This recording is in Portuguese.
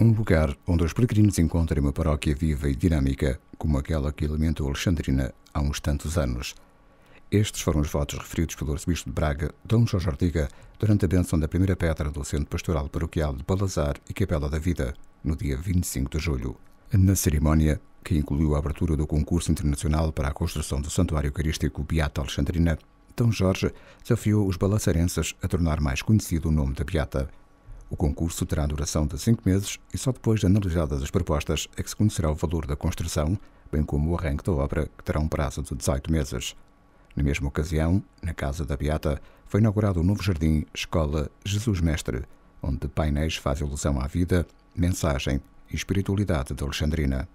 um lugar onde os peregrinos encontrem uma paróquia viva e dinâmica, como aquela que alimentou Alexandrina há uns tantos anos. Estes foram os votos referidos pelo arcebispo de Braga, Dom Jorge Ortiga, durante a benção da primeira pedra do Centro Pastoral Paroquial de Balazar e Capela da Vida, no dia 25 de julho. Na cerimónia, que incluiu a abertura do concurso internacional para a construção do Santuário Eucarístico Beata Alexandrina, Dom Jorge desafiou os balaçarenses a tornar mais conhecido o nome da Beata. O concurso terá duração de cinco meses e só depois de analisadas as propostas é que se conhecerá o valor da construção, bem como o arranque da obra, que terá um prazo de 18 meses. Na mesma ocasião, na Casa da Beata, foi inaugurado o novo jardim Escola Jesus Mestre, onde painéis fazem alusão à vida, mensagem e espiritualidade de Alexandrina.